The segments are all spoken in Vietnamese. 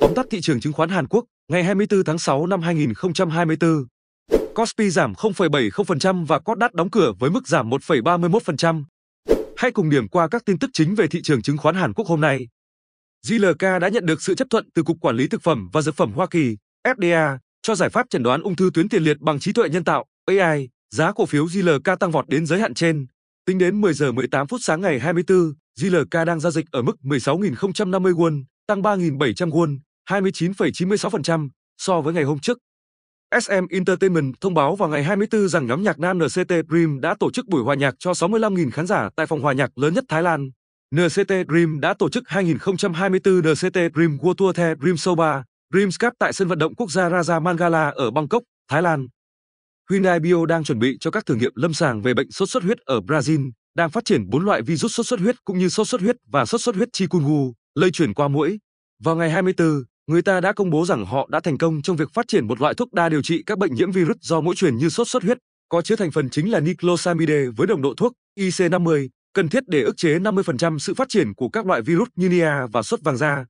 Tóm tắt thị trường chứng khoán Hàn Quốc, ngày 24 tháng 6 năm 2024. Kospi giảm 0,70% và Kosdaq đóng cửa với mức giảm 1,31%. Hãy cùng điểm qua các tin tức chính về thị trường chứng khoán Hàn Quốc hôm nay. JLK đã nhận được sự chấp thuận từ Cục Quản lý Thực phẩm và Dược phẩm Hoa Kỳ, FDA, cho giải pháp chẩn đoán ung thư tuyến tiền liệt bằng trí tuệ nhân tạo, AI. Giá cổ phiếu JLK tăng vọt đến giới hạn trên. Tính đến 10 giờ 18 phút sáng ngày 24, JLK đang giao dịch ở mức 16.050 won, tăng 3.700 won, 29,96% so với ngày hôm trước. SM Entertainment thông báo vào ngày 24 rằng nhóm nhạc nam NCT Dream đã tổ chức buổi hòa nhạc cho 65.000 khán giả tại phòng hòa nhạc lớn nhất Thái Lan. NCT Dream đã tổ chức 2024 NCT Dream World Tour The Dream Show 3, Dream Cup tại sân vận động quốc gia Raja Mangala ở Bangkok, Thái Lan. Hyundai Bio đang chuẩn bị cho các thử nghiệm lâm sàng về bệnh sốt xuất huyết ở Brazil, đang phát triển 4 loại virus sốt xuất huyết cũng như sốt xuất huyết và sốt xuất huyết chikungu lây truyền qua mũi. Vào ngày 24, người ta đã công bố rằng họ đã thành công trong việc phát triển một loại thuốc đa điều trị các bệnh nhiễm virus do mũi truyền như sốt xuất huyết, có chứa thành phần chính là niclosamide với đồng độ thuốc IC50, cần thiết để ức chế 50% sự phát triển của các loại virus như Nia và sốt vàng da.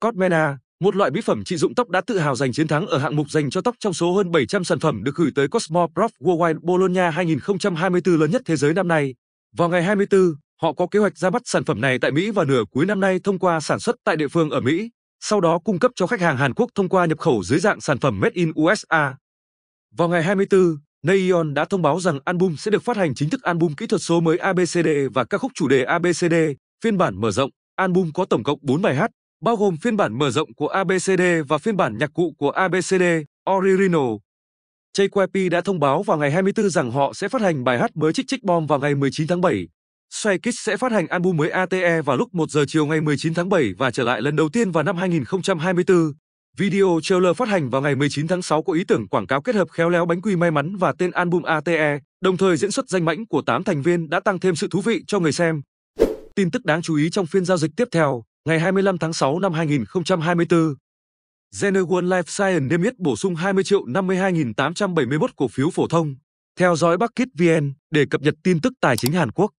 Cotmena, một loại mỹ phẩm trị dụng tóc đã tự hào giành chiến thắng ở hạng mục dành cho tóc trong số hơn 700 sản phẩm được gửi tới Cosmoprof Worldwide Bologna 2024 lớn nhất thế giới năm nay. Vào ngày 24, họ có kế hoạch ra mắt sản phẩm này tại Mỹ vào nửa cuối năm nay thông qua sản xuất tại địa phương ở Mỹ sau đó cung cấp cho khách hàng Hàn Quốc thông qua nhập khẩu dưới dạng sản phẩm Made in USA. Vào ngày 24, Nayeon đã thông báo rằng album sẽ được phát hành chính thức album kỹ thuật số mới ABCD và các khúc chủ đề ABCD, phiên bản mở rộng. Album có tổng cộng 4 bài hát, bao gồm phiên bản mở rộng của ABCD và phiên bản nhạc cụ của ABCD, Original. JYP đã thông báo vào ngày 24 rằng họ sẽ phát hành bài hát mới Chích Chích Bom vào ngày 19 tháng 7. Sway sẽ phát hành album mới ATE vào lúc 1 giờ chiều ngày 19 tháng 7 và trở lại lần đầu tiên vào năm 2024. Video trailer phát hành vào ngày 19 tháng 6 có ý tưởng quảng cáo kết hợp khéo léo bánh quy may mắn và tên album ATE, đồng thời diễn xuất danh mãnh của 8 thành viên đã tăng thêm sự thú vị cho người xem. Tin tức đáng chú ý trong phiên giao dịch tiếp theo, ngày 25 tháng 6 năm 2024. Zenergon Life Science niêm yết bổ sung 20 triệu 52.871 cổ phiếu phổ thông. Theo dõi Bucket VN để cập nhật tin tức tài chính Hàn Quốc.